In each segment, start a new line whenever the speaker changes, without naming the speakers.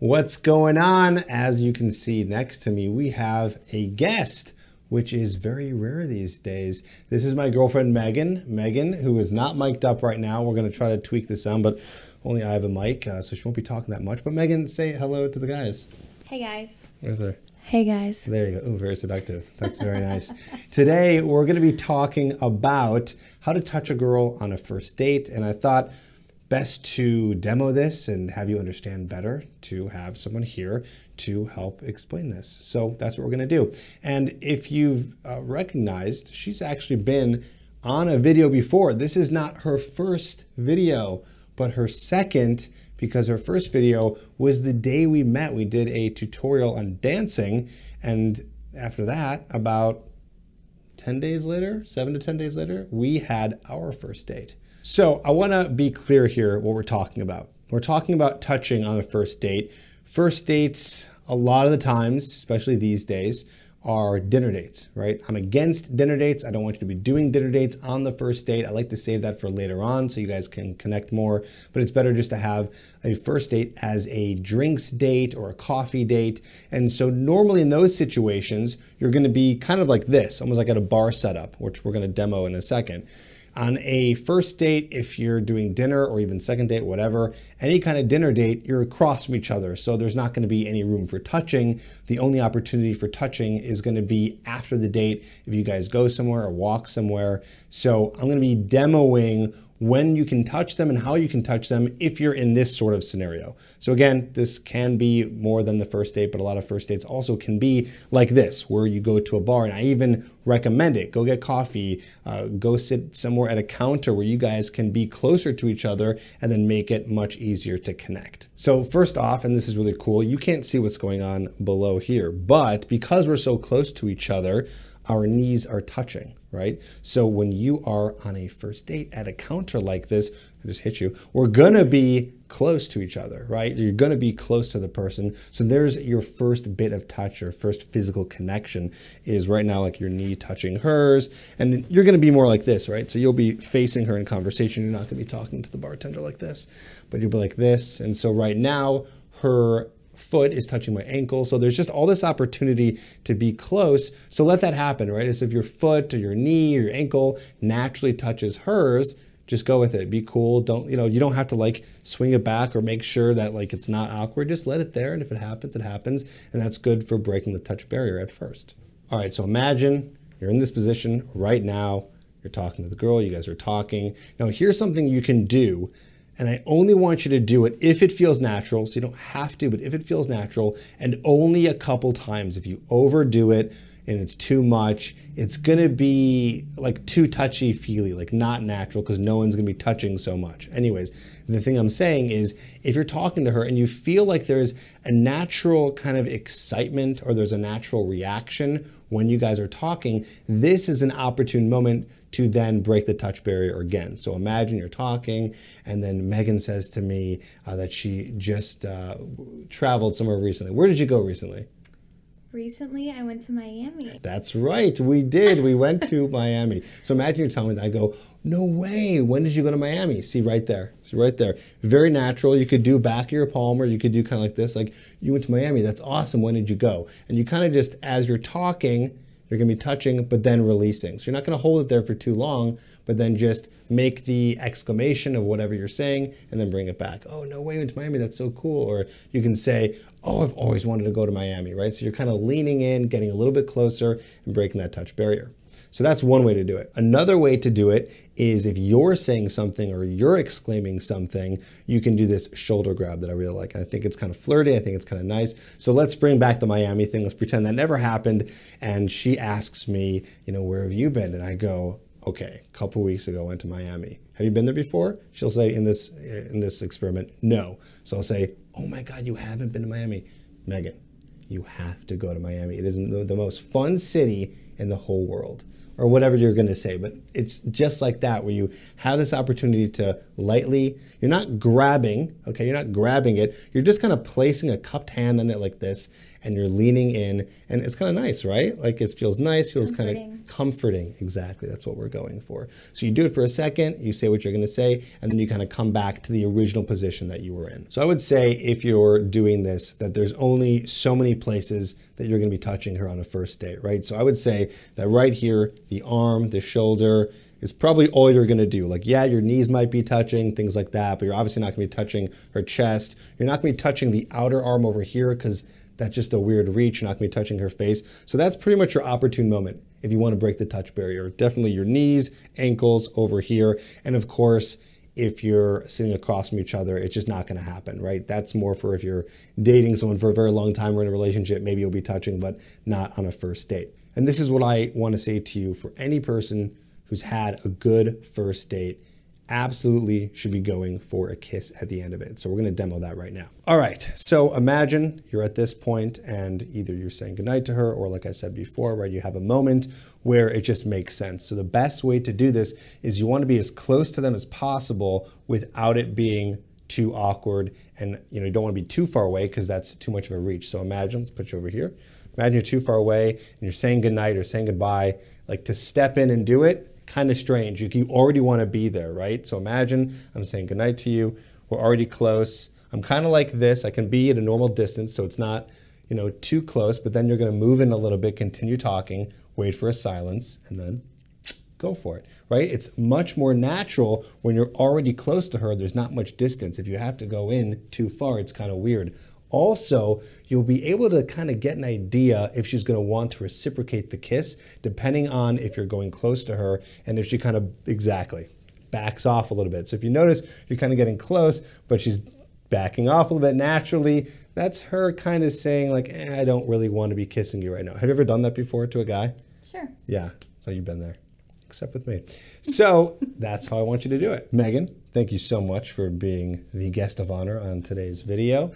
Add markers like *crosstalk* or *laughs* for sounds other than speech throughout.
What's going on? As you can see next to me, we have a guest, which is very rare these days. This is my girlfriend, Megan. Megan, who is not mic'd up right now. We're going to try to tweak the sound, but only I have a mic, uh, so she won't be talking that much. But Megan, say hello to the guys. Hey, guys. Where's her? Hey, guys. There you go. Ooh, very seductive. That's very nice. *laughs* Today, we're going to be talking about how to touch a girl on a first date. And I thought, best to demo this and have you understand better to have someone here to help explain this. So that's what we're gonna do. And if you've uh, recognized, she's actually been on a video before. This is not her first video, but her second because her first video was the day we met. We did a tutorial on dancing and after that, about 10 days later, seven to 10 days later, we had our first date. So I want to be clear here what we're talking about. We're talking about touching on a first date. First dates, a lot of the times, especially these days, are dinner dates, right? I'm against dinner dates. I don't want you to be doing dinner dates on the first date. I like to save that for later on so you guys can connect more, but it's better just to have a first date as a drinks date or a coffee date. And so normally in those situations, you're gonna be kind of like this, almost like at a bar setup, which we're gonna demo in a second on a first date, if you're doing dinner or even second date, whatever, any kind of dinner date, you're across from each other. So there's not going to be any room for touching. The only opportunity for touching is going to be after the date if you guys go somewhere or walk somewhere. So I'm going to be demoing when you can touch them and how you can touch them if you're in this sort of scenario. So again, this can be more than the first date, but a lot of first dates also can be like this, where you go to a bar and I even recommend it. Go get coffee, uh, go sit somewhere at a counter where you guys can be closer to each other and then make it much easier to connect. So first off, and this is really cool, you can't see what's going on below here, but because we're so close to each other, our knees are touching right? So when you are on a first date at a counter like this, I just hit you, we're gonna be close to each other, right? You're gonna be close to the person. So there's your first bit of touch, your first physical connection is right now like your knee touching hers, and you're gonna be more like this, right? So you'll be facing her in conversation. You're not gonna be talking to the bartender like this, but you'll be like this. And so right now, her foot is touching my ankle. So there's just all this opportunity to be close. So let that happen, right? So if your foot or your knee or your ankle naturally touches hers, just go with it. Be cool. Don't, you know, you don't have to like swing it back or make sure that like it's not awkward. Just let it there. And if it happens, it happens. And that's good for breaking the touch barrier at first. All right. So imagine you're in this position right now. You're talking to the girl. You guys are talking. Now, here's something you can do and I only want you to do it if it feels natural. So you don't have to, but if it feels natural and only a couple times. If you overdo it, and it's too much, it's going to be like too touchy feely, like not natural because no one's going to be touching so much. Anyways, the thing I'm saying is if you're talking to her and you feel like there's a natural kind of excitement or there's a natural reaction when you guys are talking, this is an opportune moment to then break the touch barrier again. So imagine you're talking, and then Megan says to me uh, that she just uh, traveled somewhere recently. Where did you go recently? Recently, I went to Miami. That's right, we did. We went to *laughs* Miami. So imagine you're telling me, I go, no way, when did you go to Miami? See right there, see right there. Very natural. You could do back of your palm or you could do kind of like this, like, you went to Miami, that's awesome, when did you go? And you kind of just, as you're talking, you're gonna be touching, but then releasing. So you're not gonna hold it there for too long, but then just make the exclamation of whatever you're saying and then bring it back. Oh, no way, into went to Miami, that's so cool. Or you can say, oh, I've always wanted to go to Miami, right? So you're kind of leaning in, getting a little bit closer and breaking that touch barrier. So that's one way to do it. Another way to do it is if you're saying something or you're exclaiming something, you can do this shoulder grab that I really like. I think it's kind of flirty. I think it's kind of nice. So let's bring back the Miami thing. Let's pretend that never happened. And she asks me, you know, where have you been? And I go, okay, a couple weeks ago went to Miami. Have you been there before? She'll say in this uh, in this experiment, no. So I'll say, oh my God, you haven't been to Miami, Megan. You have to go to Miami. It is the most fun city in the whole world, or whatever you're going to say. But it's just like that where you have this opportunity to lightly. You're not grabbing, okay? You're not grabbing it. You're just kind of placing a cupped hand on it like this, and you're leaning in and it's kind of nice, right? Like it feels nice, feels kind of comforting. Exactly. That's what we're going for. So you do it for a second, you say what you're going to say, and then you kind of come back to the original position that you were in. So I would say if you're doing this, that there's only so many places that you're going to be touching her on a first date, right? So I would say that right here, the arm, the shoulder, is probably all you're gonna do. Like, yeah, your knees might be touching, things like that, but you're obviously not gonna be touching her chest. You're not gonna be touching the outer arm over here because that's just a weird reach. You're not going to be touching her face. So that's pretty much your opportune moment if you want to break the touch barrier. Definitely your knees, ankles over here. And of course, if you're sitting across from each other, it's just not going to happen, right? That's more for if you're dating someone for a very long time or in a relationship, maybe you'll be touching, but not on a first date. And this is what I want to say to you for any person who's had a good first date absolutely should be going for a kiss at the end of it. So we're gonna demo that right now. All right, so imagine you're at this point and either you're saying goodnight to her or like I said before, right, you have a moment where it just makes sense. So the best way to do this is you wanna be as close to them as possible without it being too awkward and you know you don't want to be too far away because that's too much of a reach. So imagine, let's put you over here. Imagine you're too far away and you're saying goodnight or saying goodbye. Like to step in and do it, kind of strange. You, you already want to be there, right? So imagine I'm saying goodnight to you. We're already close. I'm kind of like this. I can be at a normal distance, so it's not, you know, too close. But then you're going to move in a little bit, continue talking, wait for a silence, and then go for it, right? It's much more natural when you're already close to her. There's not much distance. If you have to go in too far, it's kind of weird. Also, you'll be able to kind of get an idea if she's going to want to reciprocate the kiss, depending on if you're going close to her and if she kind of exactly backs off a little bit. So if you notice, you're kind of getting close, but she's backing off a little bit naturally. That's her kind of saying like, eh, I don't really want to be kissing you right now. Have you ever done that before to a guy? Sure. Yeah. So you've been there except with me. So *laughs* that's how I want you to do it. Megan, thank you so much for being the guest of honor on today's video.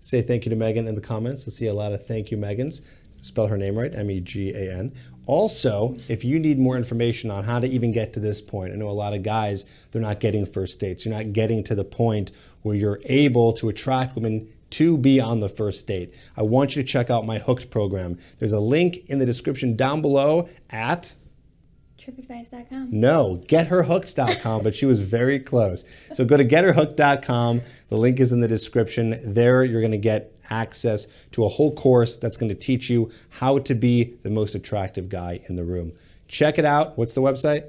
Say thank you to Megan in the comments. I see a lot of thank you, Megans. Spell her name right M E G A N. Also, if you need more information on how to even get to this point, I know a lot of guys, they're not getting first dates. You're not getting to the point where you're able to attract women to be on the first date. I want you to check out my Hooked program. There's a link in the description down below at TripAdvice.com. No, GetHerHooked.com. but she was very close. So go to getherhooked.com. The link is in the description. There you're going to get access to a whole course that's going to teach you how to be the most attractive guy in the room. Check it out. What's the website?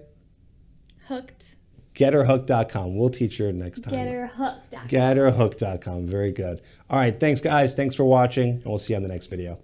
Hooked. GetHerHooked.com. We'll teach you next time. GetHerHooked.com. GetHerHooked.com. Very good. All right. Thanks, guys. Thanks for watching, and we'll see you on the next video.